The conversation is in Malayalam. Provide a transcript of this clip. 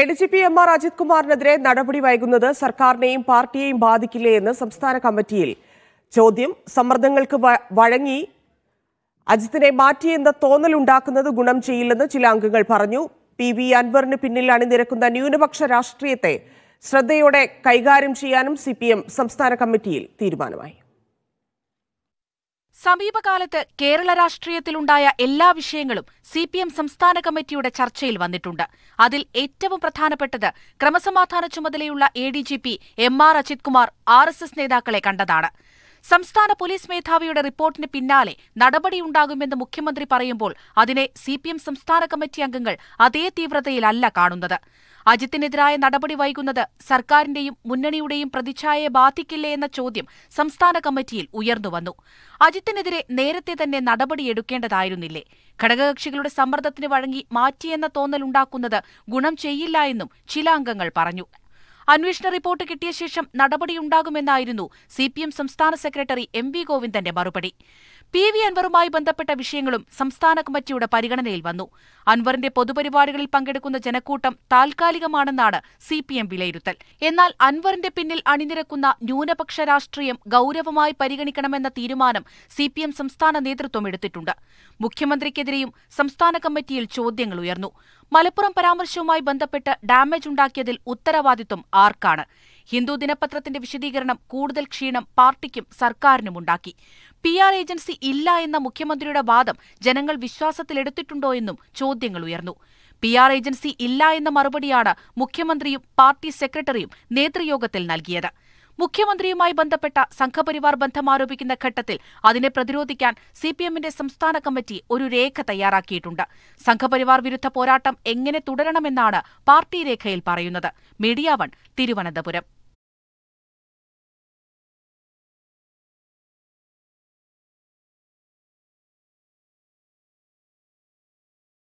A D G P M R Ajith കുമാറിനെതിരെ നടപടി വൈകുന്നത് സർക്കാരിനെയും പാർട്ടിയെയും ബാധിക്കില്ലേ എന്ന് സംസ്ഥാന കമ്മിറ്റിയിൽ ചോദ്യം സമ്മർദ്ദങ്ങൾക്ക് വഴങ്ങി അജിത്തിനെ മാറ്റിയെന്ന തോന്നലുണ്ടാക്കുന്നത് ഗുണം ചെയ്യില്ലെന്ന് ചില അംഗങ്ങൾ പറഞ്ഞു പി വി അൻവറിന് പിന്നിൽ അണിനിരക്കുന്ന ന്യൂനപക്ഷ രാഷ്ട്രീയത്തെ ശ്രദ്ധയോടെ കൈകാര്യം ചെയ്യാനും സി സംസ്ഥാന കമ്മിറ്റിയിൽ തീരുമാനമായി സമീപകാലത്ത് കേരള രാഷ്ട്രീയത്തിലുണ്ടായ എല്ലാ വിഷയങ്ങളും സി പി എം സംസ്ഥാന കമ്മിറ്റിയുടെ ചർച്ചയിൽ വന്നിട്ടുണ്ട് അതിൽ ഏറ്റവും പ്രധാനപ്പെട്ടത് ക്രമസമാധാന ചുമതലയുള്ള A D G P M R Ajith Kumar R S S നേതാക്കളെ കണ്ടതാണ് സംസ്ഥാന പോലീസ് മേധാവിയുടെ റിപ്പോർട്ടിന് പിന്നാലെ നടപടിയുണ്ടാകുമെന്ന് മുഖ്യമന്ത്രി പറയുമ്പോൾ അതിനെ സി പി എം സംസ്ഥാന കമ്മിറ്റി അംഗങ്ങൾ അതേ തീവ്രതയിലല്ല കാണുന്നത് അജിത്തിനെതിരായ നടപടി വൈകുന്നത് സർക്കാരിന്റെയും മുന്നണിയുടെയും പ്രതിച്ഛായയെ ബാധിക്കില്ലേ എന്ന ചോദ്യം സംസ്ഥാന കമ്മിറ്റിയിൽ ഉയർന്നുവന്നു അജിത്തിനെതിരെ നേരത്തെ തന്നെ നടപടിയെടുക്കേണ്ടതായിരുന്നില്ലേ ഘടകകക്ഷികളുടെ സമ്മർദ്ദത്തിന് വഴങ്ങി മാറ്റിയെന്ന തോന്നലുണ്ടാക്കുന്നത് ഗുണം ചെയ്യില്ല എന്നും ചില അംഗങ്ങൾ പറഞ്ഞു അന്വേഷണ റിപ്പോർട്ട് കിട്ടിയ ശേഷം നടപടിയുണ്ടാകുമെന്നായിരുന്നു സി പി എം സംസ്ഥാന സെക്രട്ടറി എം വി ഗോവിന്ദന്റെ മറുപടി പി വി അൻവറുമായി ബന്ധപ്പെട്ട വിഷയങ്ങളും സംസ്ഥാന കമ്മിറ്റിയുടെ പരിഗണനയിൽ വന്നു അൻവറിന്റെ പൊതുപരിപാടികളിൽ പങ്കെടുക്കുന്ന ജനക്കൂട്ടം താൽക്കാലികമാണെന്നാണ് സി പി എം വിലയിരുത്തൽ എന്നാൽ അൻവറിന്റെ പിന്നിൽ അണിനിരക്കുന്ന ന്യൂനപക്ഷ രാഷ്ട്രീയം ഗൌരവമായി പരിഗണിക്കണമെന്ന തീരുമാനം സി പി എം സംസ്ഥാന നേതൃത്വം എടുത്തിട്ടുണ്ട് മുഖ്യമന്ത്രിക്കെതിരെയും സംസ്ഥാന കമ്മിറ്റിയിൽ ചോദ്യങ്ങൾ ഉയർന്നു മലപ്പുറം പരാമർശവുമായി ബന്ധപ്പെട്ട് ഡാമേജ് ഉണ്ടാക്കിയതിൽ ഉത്തരവാദിത്വം ആർക്കാണ് ഹിന്ദു ദിനപത്രത്തിന്റെ വിശദീകരണം കൂടുതൽ ക്ഷീണം പാർട്ടിക്കും സർക്കാരിനുമുണ്ടാക്കി പി ആർ ഏജൻസി ഇല്ല എന്ന മുഖ്യമന്ത്രിയുടെ വാദം ജനങ്ങൾ വിശ്വാസത്തിലെടുത്തിട്ടുണ്ടോ എന്നും ചോദ്യങ്ങൾ ഉയർന്നു പി ആർ ഏജൻസി ഇല്ല എന്ന മറുപടിയാണ് മുഖ്യമന്ത്രിയും പാർട്ടി സെക്രട്ടറിയും നേതൃയോഗത്തിൽ നൽകിയത് മുഖ്യമന്ത്രിയുമായി ബന്ധപ്പെട്ട സംഘപരിവാർ ബന്ധം ആരോപിക്കുന്ന ഘട്ടത്തിൽ അതിനെ പ്രതിരോധിക്കാൻ സി പി എമ്മിന്റെ സംസ്ഥാന കമ്മിറ്റി ഒരു രേഖ തയ്യാറാക്കിയിട്ടുണ്ട് സംഘപരിവാർ വിരുദ്ധ പോരാട്ടം എങ്ങനെ തുടരണമെന്നാണ് പാർട്ടി രേഖയിൽ പറയുന്നത് മീഡിയ വൺ തിരുവനന്തപുരം